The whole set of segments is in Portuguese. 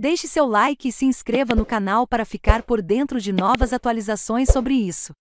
Deixe seu like e se inscreva no canal para ficar por dentro de novas atualizações sobre isso.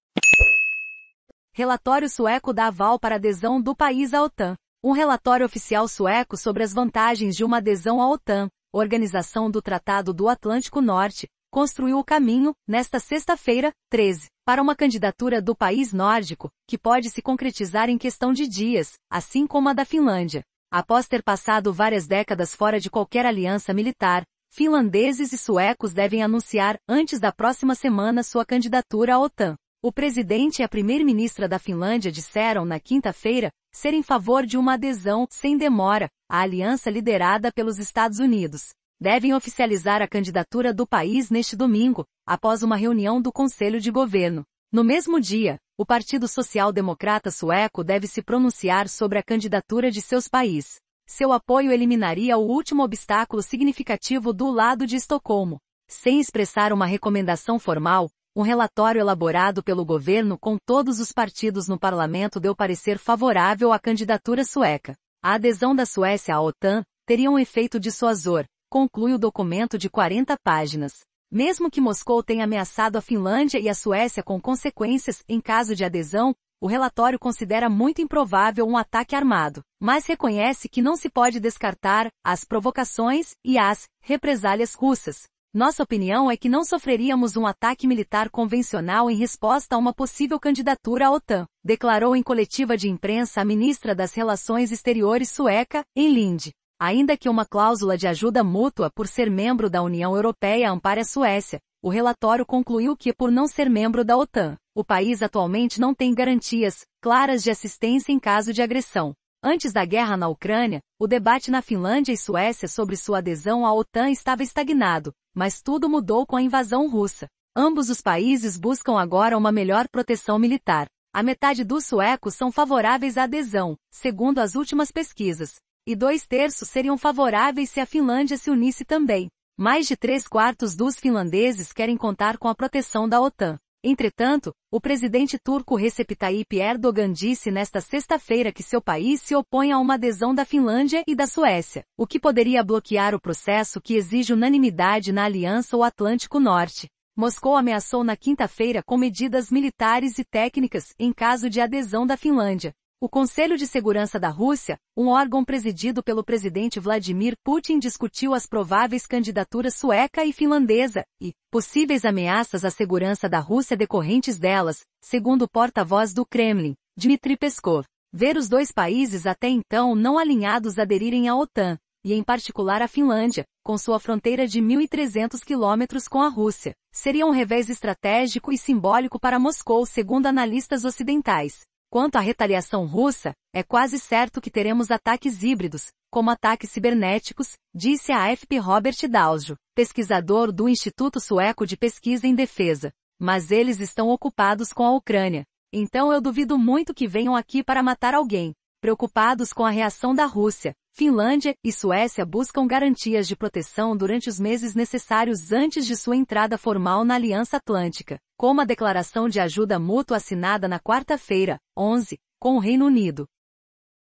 Relatório sueco dá aval para adesão do país à OTAN. Um relatório oficial sueco sobre as vantagens de uma adesão à OTAN, Organização do Tratado do Atlântico Norte, construiu o caminho, nesta sexta-feira, 13, para uma candidatura do país nórdico, que pode se concretizar em questão de dias, assim como a da Finlândia. Após ter passado várias décadas fora de qualquer aliança militar, Finlandeses e suecos devem anunciar, antes da próxima semana, sua candidatura à OTAN. O presidente e a primeira-ministra da Finlândia disseram na quinta-feira ser em favor de uma adesão, sem demora, à aliança liderada pelos Estados Unidos. Devem oficializar a candidatura do país neste domingo, após uma reunião do Conselho de Governo. No mesmo dia, o Partido Social Democrata Sueco deve se pronunciar sobre a candidatura de seus países. Seu apoio eliminaria o último obstáculo significativo do lado de Estocolmo. Sem expressar uma recomendação formal, um relatório elaborado pelo governo com todos os partidos no parlamento deu parecer favorável à candidatura sueca. A adesão da Suécia à OTAN teria um efeito dissuasor, conclui o documento de 40 páginas. Mesmo que Moscou tenha ameaçado a Finlândia e a Suécia com consequências em caso de adesão, o relatório considera muito improvável um ataque armado, mas reconhece que não se pode descartar as provocações e as represálias russas. Nossa opinião é que não sofreríamos um ataque militar convencional em resposta a uma possível candidatura à OTAN, declarou em coletiva de imprensa a ministra das Relações Exteriores sueca, em Linde. Ainda que uma cláusula de ajuda mútua por ser membro da União Europeia ampare a Suécia, o relatório concluiu que, por não ser membro da OTAN, o país atualmente não tem garantias claras de assistência em caso de agressão. Antes da guerra na Ucrânia, o debate na Finlândia e Suécia sobre sua adesão à OTAN estava estagnado, mas tudo mudou com a invasão russa. Ambos os países buscam agora uma melhor proteção militar. A metade dos suecos são favoráveis à adesão, segundo as últimas pesquisas, e dois terços seriam favoráveis se a Finlândia se unisse também. Mais de três quartos dos finlandeses querem contar com a proteção da OTAN. Entretanto, o presidente turco Recep Tayyip Erdogan disse nesta sexta-feira que seu país se opõe a uma adesão da Finlândia e da Suécia, o que poderia bloquear o processo que exige unanimidade na Aliança ou Atlântico Norte. Moscou ameaçou na quinta-feira com medidas militares e técnicas em caso de adesão da Finlândia, o Conselho de Segurança da Rússia, um órgão presidido pelo presidente Vladimir Putin, discutiu as prováveis candidaturas sueca e finlandesa e possíveis ameaças à segurança da Rússia decorrentes delas, segundo o porta-voz do Kremlin, Dmitry Peskov. Ver os dois países até então não alinhados aderirem à OTAN, e em particular a Finlândia, com sua fronteira de 1.300 quilômetros com a Rússia, seria um revés estratégico e simbólico para Moscou, segundo analistas ocidentais. Quanto à retaliação russa, é quase certo que teremos ataques híbridos, como ataques cibernéticos, disse a AFP Robert Daljo, pesquisador do Instituto Sueco de Pesquisa em Defesa. Mas eles estão ocupados com a Ucrânia. Então eu duvido muito que venham aqui para matar alguém, preocupados com a reação da Rússia, Finlândia e Suécia buscam garantias de proteção durante os meses necessários antes de sua entrada formal na Aliança Atlântica, como a declaração de ajuda mútua assinada na quarta-feira, 11, com o Reino Unido,